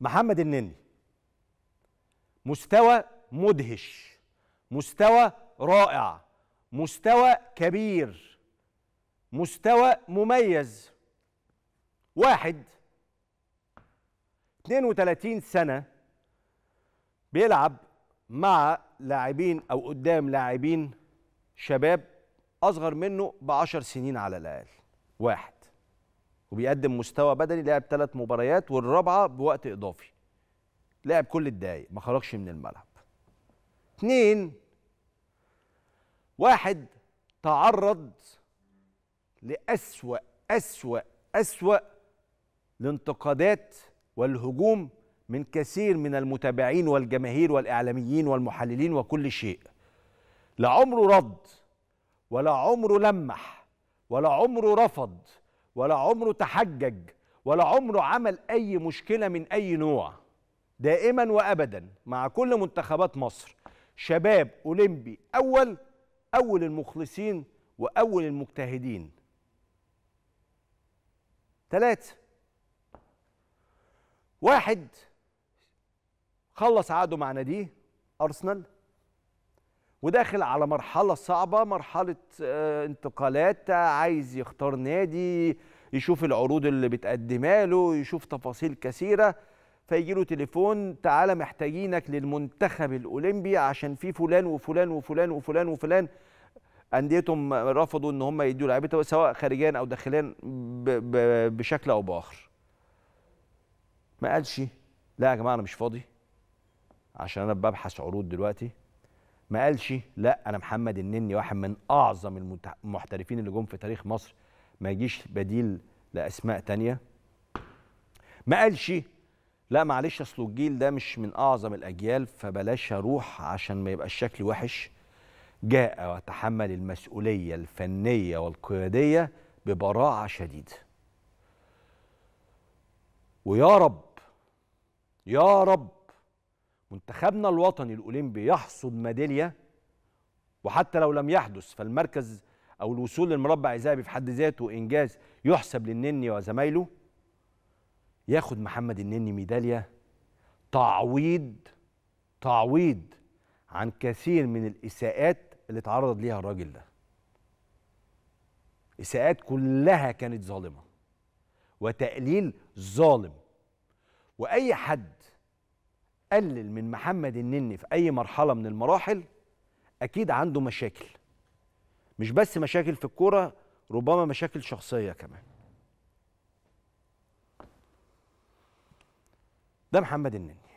محمد النني مستوى مدهش مستوى رائع مستوى كبير مستوى مميز واحد 32 سنة بيلعب مع لاعبين أو قدام لاعبين شباب أصغر منه بعشر سنين على الأقل واحد وبيقدم مستوى بدني لعب ثلاث مباريات والرابعه بوقت اضافي لعب كل الدقايق ما خرجش من الملعب اثنين واحد تعرض لأسوأ أسوأ أسوأ الانتقادات والهجوم من كثير من المتابعين والجماهير والإعلاميين والمحللين وكل شيء لا عمره رد ولا عمره لمح ولا عمره رفض ولا عمره تحجج ولا عمره عمل أي مشكلة من أي نوع دائما وأبدا مع كل منتخبات مصر شباب أولمبي أول أول المخلصين وأول المجتهدين ثلاثة واحد خلص عقده مع ناديه أرسنال وداخل على مرحله صعبه مرحله آه، انتقالات آه، عايز يختار نادي يشوف العروض اللي بتقدمها له يشوف تفاصيل كثيره فيجي له تليفون تعالى محتاجينك للمنتخب الاولمبي عشان في فلان وفلان وفلان وفلان وفلان انديتهم رفضوا ان هم يدوا لعيبه سواء خارجيا او داخليا بشكل او باخر ما قالش لا يا جماعه انا مش فاضي عشان انا ببحث عروض دلوقتي ما قالش لا انا محمد النني واحد من اعظم المحترفين اللي جم في تاريخ مصر ما يجيش بديل لاسماء تانية ما قالش لا معلش اصل الجيل ده مش من اعظم الاجيال فبلاش اروح عشان ما يبقاش شكلي وحش جاء وتحمل المسؤوليه الفنيه والقياديه ببراعه شديده ويا رب يا رب منتخبنا الوطني الاولمبي يحصد ميداليه وحتى لو لم يحدث فالمركز او الوصول للمربع الذهبي في حد ذاته انجاز يحسب للنني وزمايله ياخد محمد النني ميداليه تعويض تعويض عن كثير من الاساءات اللي تعرض ليها الراجل ده اساءات كلها كانت ظالمه وتقليل ظالم واي حد قلل من محمد النني في اي مرحله من المراحل اكيد عنده مشاكل مش بس مشاكل في الكوره ربما مشاكل شخصيه كمان ده محمد النني